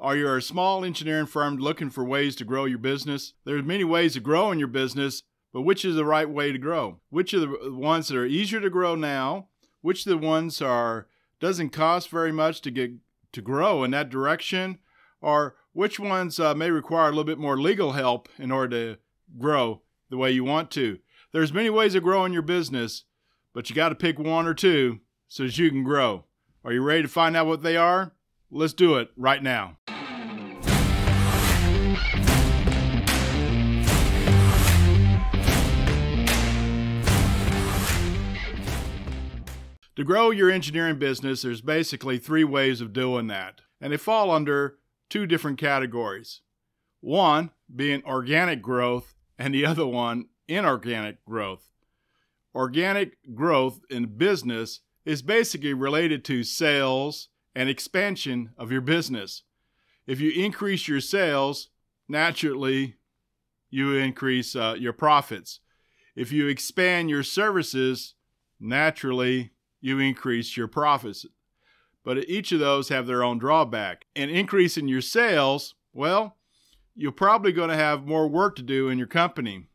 Are you a small engineering firm looking for ways to grow your business, there's many ways to grow in your business, but which is the right way to grow? Which are the ones that are easier to grow now? Which the ones are doesn't cost very much to get to grow in that direction, or which ones uh, may require a little bit more legal help in order to grow the way you want to? There's many ways of growing your business, but you got to pick one or two so that you can grow. Are you ready to find out what they are? Let's do it right now. To grow your engineering business, there's basically three ways of doing that, and they fall under two different categories. One being organic growth, and the other one inorganic growth. Organic growth in business is basically related to sales, and expansion of your business. If you increase your sales, naturally, you increase uh, your profits. If you expand your services, naturally, you increase your profits. But each of those have their own drawback. An increase in your sales, well, you're probably going to have more work to do in your company,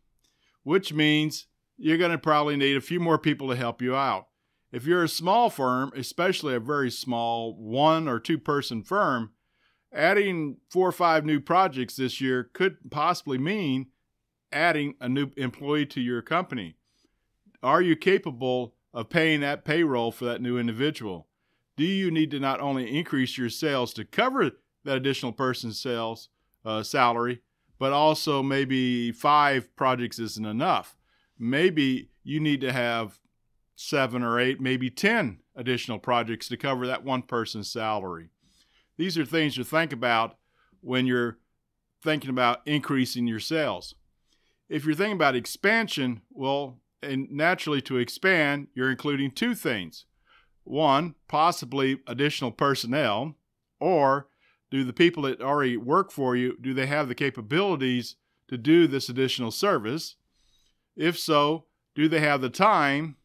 which means you're going to probably need a few more people to help you out. If you're a small firm, especially a very small one or two person firm, adding four or five new projects this year could possibly mean adding a new employee to your company. Are you capable of paying that payroll for that new individual? Do you need to not only increase your sales to cover that additional person's sales uh, salary, but also maybe five projects isn't enough? Maybe you need to have seven or eight, maybe 10 additional projects to cover that one person's salary. These are things to think about when you're thinking about increasing your sales. If you're thinking about expansion, well, and naturally to expand, you're including two things. One, possibly additional personnel, or do the people that already work for you, do they have the capabilities to do this additional service? If so, do they have the time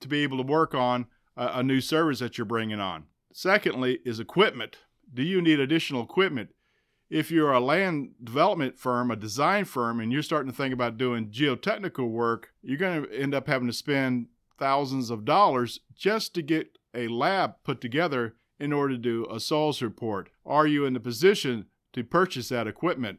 to be able to work on a, a new service that you're bringing on. Secondly, is equipment. Do you need additional equipment? If you're a land development firm, a design firm, and you're starting to think about doing geotechnical work, you're going to end up having to spend thousands of dollars just to get a lab put together in order to do a soils report. Are you in the position to purchase that equipment?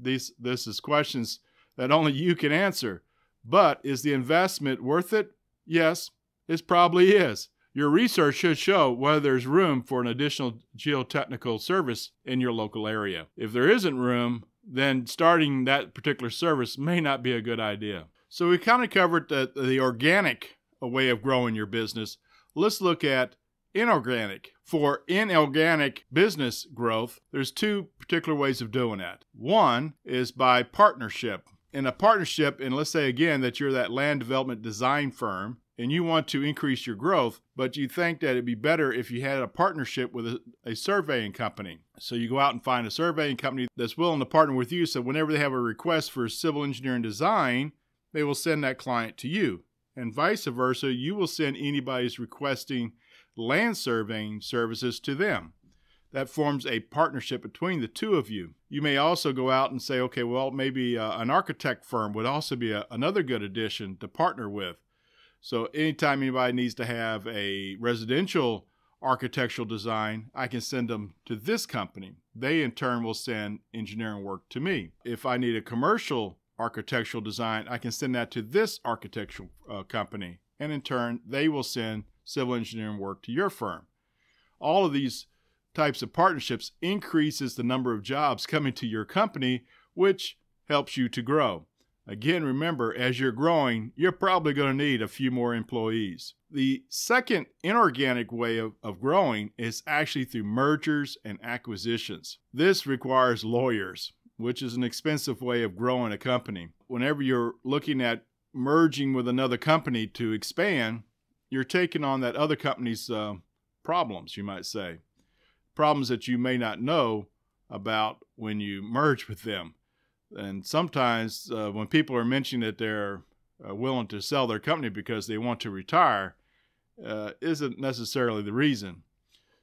These, this is questions that only you can answer. But is the investment worth it? Yes. This probably is. Your research should show whether there's room for an additional geotechnical service in your local area. If there isn't room, then starting that particular service may not be a good idea. So we kind of covered the, the organic uh, way of growing your business. Let's look at inorganic. For inorganic business growth, there's two particular ways of doing that. One is by partnership. In a partnership, and let's say again that you're that land development design firm, and you want to increase your growth, but you think that it'd be better if you had a partnership with a, a, surveying company. So you go out and find a surveying company that's willing to partner with you. So whenever they have a request for civil engineering design, they will send that client to you. And vice versa, you will send anybody's requesting land surveying services to them. That forms a partnership between the two of you. You may also go out and say, okay, well, maybe uh, an architect firm would also be a, another good addition to partner with so anytime anybody needs to have a residential architectural design, I can send them to this company. They in turn will send engineering work to me. If I need a commercial architectural design, I can send that to this architectural uh, company. And in turn, they will send civil engineering work to your firm. All of these types of partnerships increases the number of jobs coming to your company, which helps you to grow. Again, remember, as you're growing, you're probably going to need a few more employees. The second inorganic way of, of growing is actually through mergers and acquisitions. This requires lawyers, which is an expensive way of growing a company. Whenever you're looking at merging with another company to expand, you're taking on that other company's uh, problems, you might say, problems that you may not know about when you merge with them and sometimes uh, when people are mentioning that they're uh, willing to sell their company because they want to retire, uh, isn't necessarily the reason.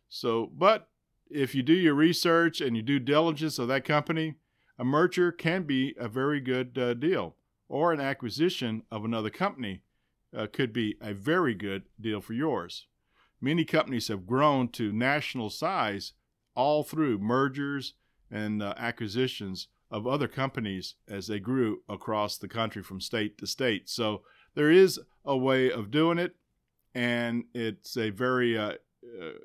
So, but if you do your research and you do diligence of that company, a merger can be a very good uh, deal, or an acquisition of another company uh, could be a very good deal for yours. Many companies have grown to national size all through mergers and uh, acquisitions of other companies as they grew across the country from state to state. So there is a way of doing it, and it's a very uh, uh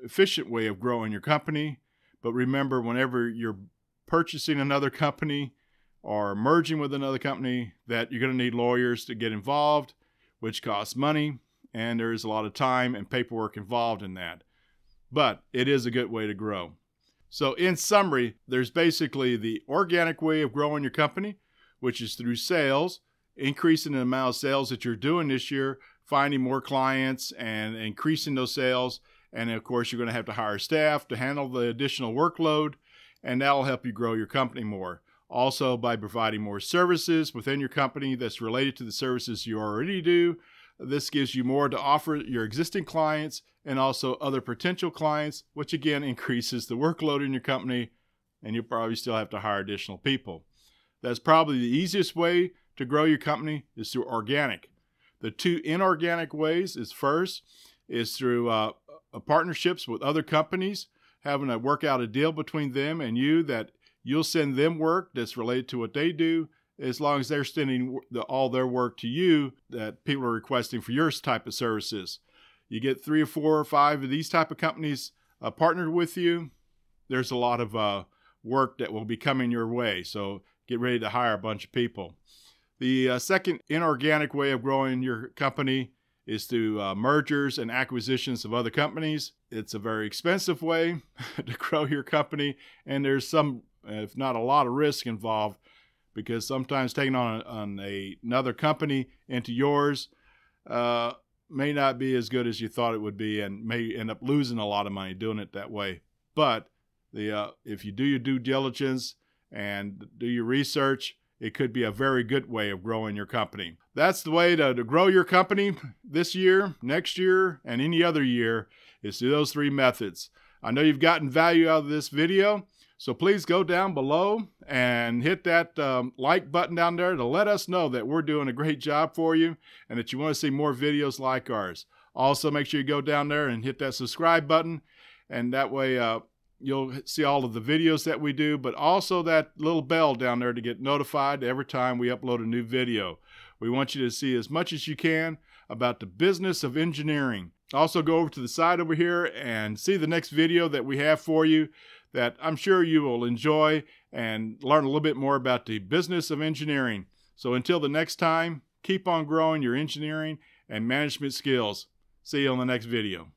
efficient way of growing your company. But remember, whenever you're purchasing another company or merging with another company, that you're going to need lawyers to get involved, which costs money, and there is a lot of time and paperwork involved in that. But it is a good way to grow. So, in summary, there's basically the organic way of growing your company, which is through sales, increasing the amount of sales that you're doing this year, finding more clients and increasing those sales. And of course, you're going to have to hire staff to handle the additional workload, and that'll help you grow your company more. Also, by providing more services within your company that's related to the services you already do, this gives you more to offer your existing clients and also other potential clients, which again increases the workload in your company, and you'll probably still have to hire additional people. That's probably the easiest way to grow your company is through organic. The two inorganic ways is first is through uh, partnerships with other companies, having to work out a deal between them and you that you'll send them work that's related to what they do, as long as they're sending the, all their work to you that people are requesting for your type of services. You get three or four or five of these type of companies uh, partnered with you, there's a lot of uh, work that will be coming your way. So get ready to hire a bunch of people. The uh, second inorganic way of growing your company is through uh, mergers and acquisitions of other companies. It's a very expensive way to grow your company, and there's some, if not a lot, of risk involved because sometimes taking on, on a, another company into yours uh, may not be as good as you thought it would be and may end up losing a lot of money doing it that way. But the uh, if you do your due diligence and do your research, it could be a very good way of growing your company. That's the way to, to grow your company this year, next year, and any other year is through those three methods. I know you've gotten value out of this video. So please go down below and hit that um, like button down there to let us know that we're doing a great job for you and that you want to see more videos like ours. Also, make sure you go down there and hit that subscribe button, and that way uh, you'll see all of the videos that we do, but also that little bell down there to get notified every time we upload a new video. We want you to see as much as you can about the business of engineering. Also, go over to the side over here and see the next video that we have for you that I'm sure you will enjoy and learn a little bit more about the business of engineering. So until the next time, keep on growing your engineering and management skills. See you on the next video.